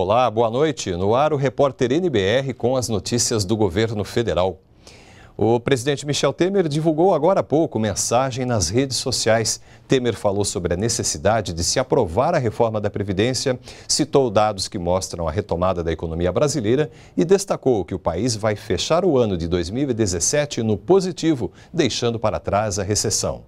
Olá, boa noite. No ar, o repórter NBR com as notícias do governo federal. O presidente Michel Temer divulgou agora há pouco mensagem nas redes sociais. Temer falou sobre a necessidade de se aprovar a reforma da Previdência, citou dados que mostram a retomada da economia brasileira e destacou que o país vai fechar o ano de 2017 no positivo, deixando para trás a recessão.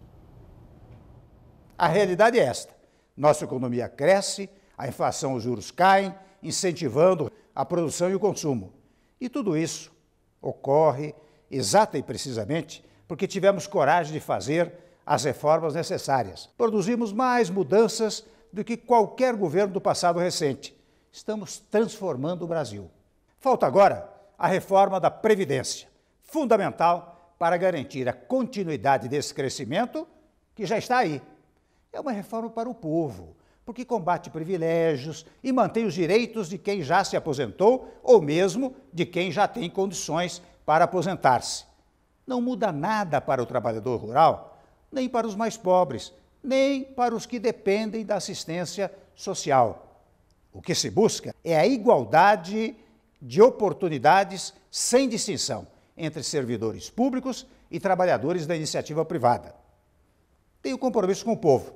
A realidade é esta: nossa economia cresce, a inflação, os juros caem incentivando a produção e o consumo. E tudo isso ocorre exata e precisamente porque tivemos coragem de fazer as reformas necessárias. Produzimos mais mudanças do que qualquer governo do passado recente. Estamos transformando o Brasil. Falta agora a reforma da Previdência, fundamental para garantir a continuidade desse crescimento que já está aí. É uma reforma para o povo, porque combate privilégios e mantém os direitos de quem já se aposentou ou mesmo de quem já tem condições para aposentar-se. Não muda nada para o trabalhador rural, nem para os mais pobres, nem para os que dependem da assistência social. O que se busca é a igualdade de oportunidades sem distinção entre servidores públicos e trabalhadores da iniciativa privada. Tenho compromisso com o povo.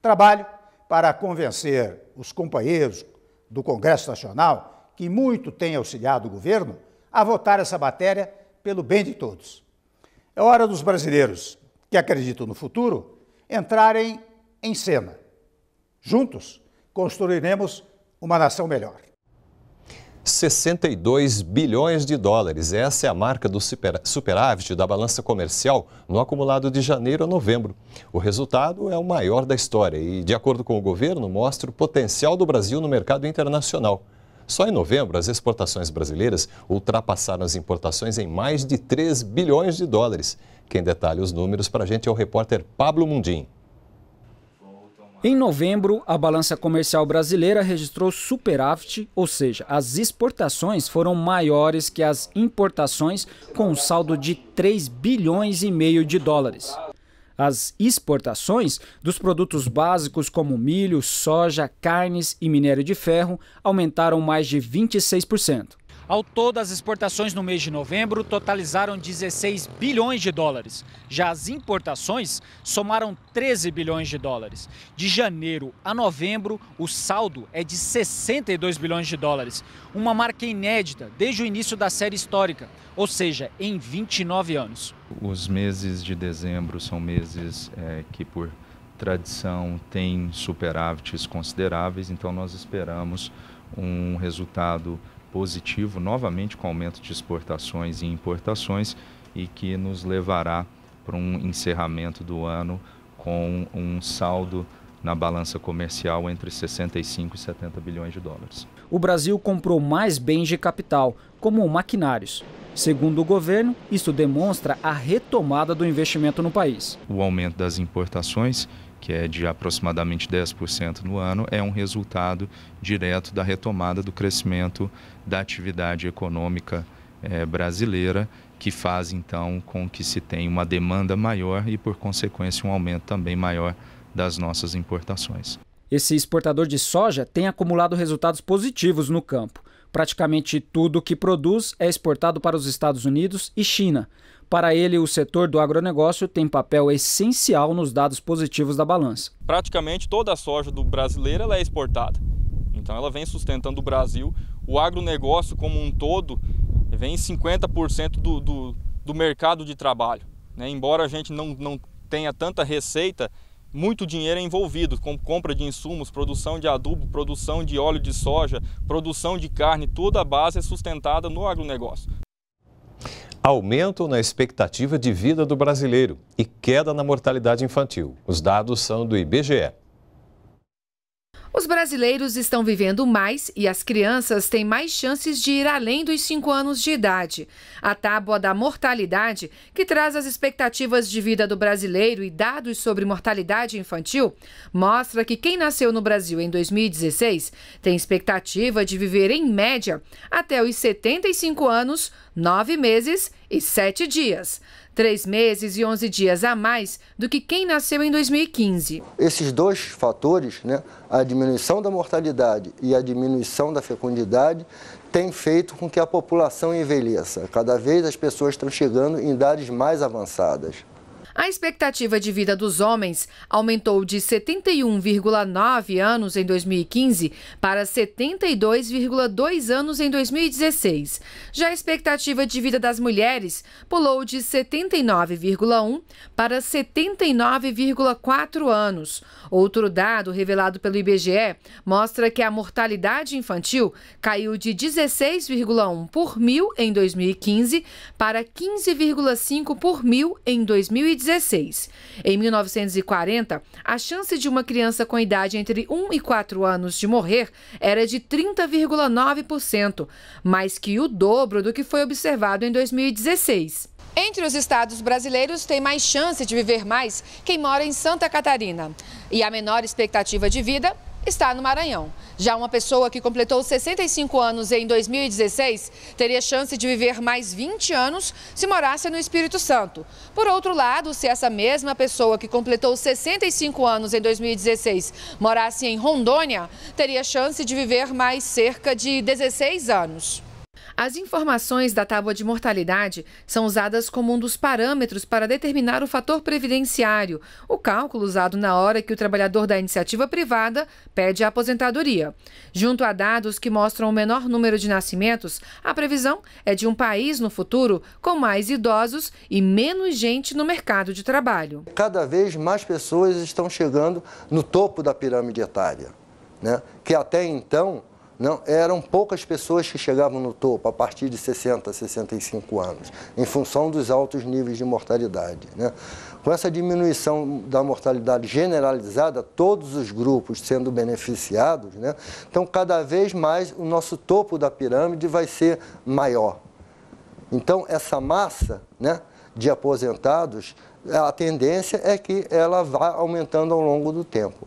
Trabalho para convencer os companheiros do Congresso Nacional, que muito têm auxiliado o governo, a votar essa matéria pelo bem de todos. É hora dos brasileiros que acreditam no futuro entrarem em cena. Juntos, construiremos uma nação melhor. 62 bilhões de dólares. Essa é a marca do superávit da balança comercial no acumulado de janeiro a novembro. O resultado é o maior da história e, de acordo com o governo, mostra o potencial do Brasil no mercado internacional. Só em novembro, as exportações brasileiras ultrapassaram as importações em mais de 3 bilhões de dólares. Quem detalha os números para a gente é o repórter Pablo Mundim. Em novembro, a balança comercial brasileira registrou superávit, ou seja, as exportações foram maiores que as importações, com um saldo de 3 bilhões e meio de dólares. As exportações dos produtos básicos como milho, soja, carnes e minério de ferro aumentaram mais de 26%. Ao todo, as exportações no mês de novembro totalizaram 16 bilhões de dólares. Já as importações somaram 13 bilhões de dólares. De janeiro a novembro, o saldo é de 62 bilhões de dólares, uma marca inédita desde o início da série histórica, ou seja, em 29 anos. Os meses de dezembro são meses é, que, por tradição, têm superávites consideráveis, então nós esperamos um resultado positivo novamente com aumento de exportações e importações e que nos levará para um encerramento do ano com um saldo na balança comercial entre 65 e 70 bilhões de dólares. O Brasil comprou mais bens de capital, como maquinários. Segundo o governo, isso demonstra a retomada do investimento no país. O aumento das importações que é de aproximadamente 10% no ano, é um resultado direto da retomada do crescimento da atividade econômica eh, brasileira, que faz então com que se tenha uma demanda maior e, por consequência, um aumento também maior das nossas importações. Esse exportador de soja tem acumulado resultados positivos no campo. Praticamente tudo o que produz é exportado para os Estados Unidos e China. Para ele, o setor do agronegócio tem papel essencial nos dados positivos da balança. Praticamente toda a soja do brasileiro é exportada. Então ela vem sustentando o Brasil. O agronegócio como um todo vem 50% do, do, do, mercado de trabalho. Né? Embora a gente não, não tenha tanta receita, muito dinheiro é envolvido com compra de insumos, produção de adubo, produção de óleo de soja, produção de carne, toda a base é sustentada no agronegócio. Aumento na expectativa de vida do brasileiro e queda na mortalidade infantil. Os dados são do IBGE. Os brasileiros estão vivendo mais e as crianças têm mais chances de ir além dos 5 anos de idade. A tábua da mortalidade, que traz as expectativas de vida do brasileiro e dados sobre mortalidade infantil, mostra que quem nasceu no Brasil em 2016 tem expectativa de viver, em média, até os 75 anos, 9 meses e 7 dias três meses e 11 dias a mais do que quem nasceu em 2015. Esses dois fatores, né, a diminuição da mortalidade e a diminuição da fecundidade, tem feito com que a população envelheça. Cada vez as pessoas estão chegando em idades mais avançadas. A expectativa de vida dos homens aumentou de 71,9 anos em 2015 para 72,2 anos em 2016. Já a expectativa de vida das mulheres pulou de 79,1 para 79,4 anos. Outro dado revelado pelo IBGE mostra que a mortalidade infantil caiu de 16,1 por mil em 2015 para 15,5 por mil em 2016. 2016. Em 1940, a chance de uma criança com idade entre 1 e 4 anos de morrer era de 30,9%, mais que o dobro do que foi observado em 2016. Entre os estados brasileiros, tem mais chance de viver mais quem mora em Santa Catarina. E a menor expectativa de vida está no Maranhão. Já uma pessoa que completou 65 anos em 2016 teria chance de viver mais 20 anos se morasse no Espírito Santo. Por outro lado, se essa mesma pessoa que completou 65 anos em 2016 morasse em Rondônia, teria chance de viver mais cerca de 16 anos. As informações da tábua de mortalidade são usadas como um dos parâmetros para determinar o fator previdenciário, o cálculo usado na hora que o trabalhador da iniciativa privada pede a aposentadoria. Junto a dados que mostram o menor número de nascimentos, a previsão é de um país no futuro com mais idosos e menos gente no mercado de trabalho. Cada vez mais pessoas estão chegando no topo da pirâmide etária, né? que até então não, eram poucas pessoas que chegavam no topo a partir de 60, 65 anos, em função dos altos níveis de mortalidade. Né? Com essa diminuição da mortalidade generalizada, todos os grupos sendo beneficiados, né? então cada vez mais o nosso topo da pirâmide vai ser maior. Então essa massa né, de aposentados, a tendência é que ela vá aumentando ao longo do tempo.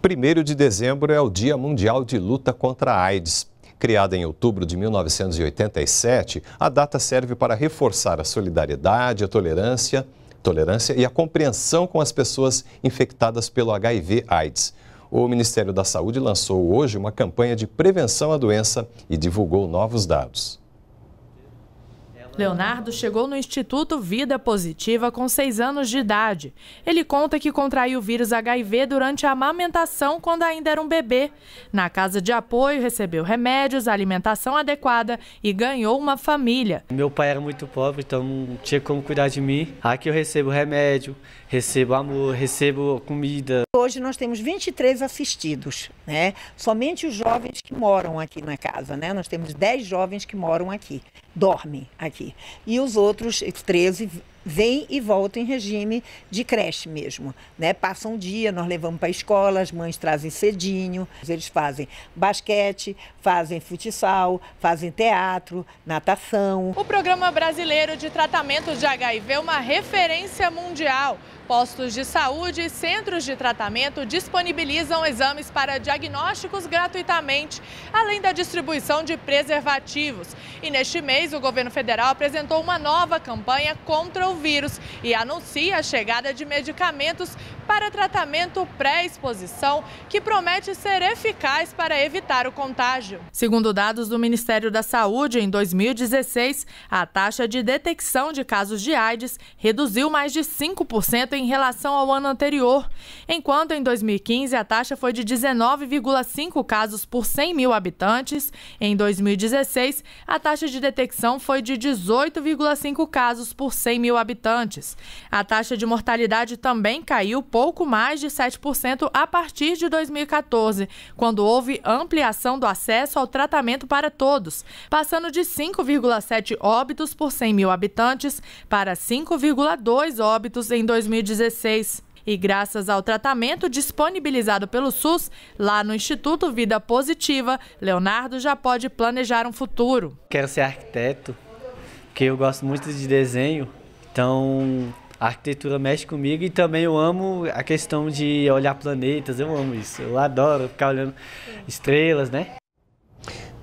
1 de dezembro é o Dia Mundial de Luta contra a AIDS. Criada em outubro de 1987, a data serve para reforçar a solidariedade, a tolerância, tolerância e a compreensão com as pessoas infectadas pelo HIV/AIDS. O Ministério da Saúde lançou hoje uma campanha de prevenção à doença e divulgou novos dados. Leonardo chegou no Instituto Vida Positiva com 6 anos de idade. Ele conta que contraiu o vírus HIV durante a amamentação quando ainda era um bebê. Na casa de apoio, recebeu remédios, alimentação adequada e ganhou uma família. Meu pai era muito pobre, então não tinha como cuidar de mim. Aqui eu recebo remédio, recebo amor, recebo comida. Hoje nós temos 23 assistidos, né? Somente os jovens que moram aqui na casa, né? Nós temos 10 jovens que moram aqui, dormem aqui. E os outros 13 vêm e voltam em regime de creche mesmo, né? Passam um dia, nós levamos para a escola, as mães trazem cedinho, eles fazem basquete, fazem futsal, fazem teatro, natação. O programa brasileiro de tratamento de HIV é uma referência mundial. Postos de saúde e centros de tratamento disponibilizam exames para diagnósticos gratuitamente, além da distribuição de preservativos. E neste mês, o governo federal apresentou uma nova campanha contra o vírus e anuncia a chegada de medicamentos para tratamento pré-exposição, que promete ser eficaz para evitar o contágio. Segundo dados do Ministério da Saúde, em 2016, a taxa de detecção de casos de AIDS reduziu mais de 5% em relação ao ano anterior, enquanto em 2015 a taxa foi de 19,5 casos por 100 mil habitantes, em 2016 a taxa de detecção foi de 18,5 casos por 100 mil habitantes. A taxa de mortalidade também caiu pouco mais de 7% a partir de 2014, quando houve ampliação do acesso ao tratamento para todos, passando de 5,7 óbitos por 100 mil habitantes para 5,2 óbitos em 2016. E graças ao tratamento disponibilizado pelo SUS, lá no Instituto Vida Positiva, Leonardo já pode planejar um futuro. Quero ser arquiteto, porque eu gosto muito de desenho, então a arquitetura mexe comigo e também eu amo a questão de olhar planetas, eu amo isso, eu adoro ficar olhando estrelas, né?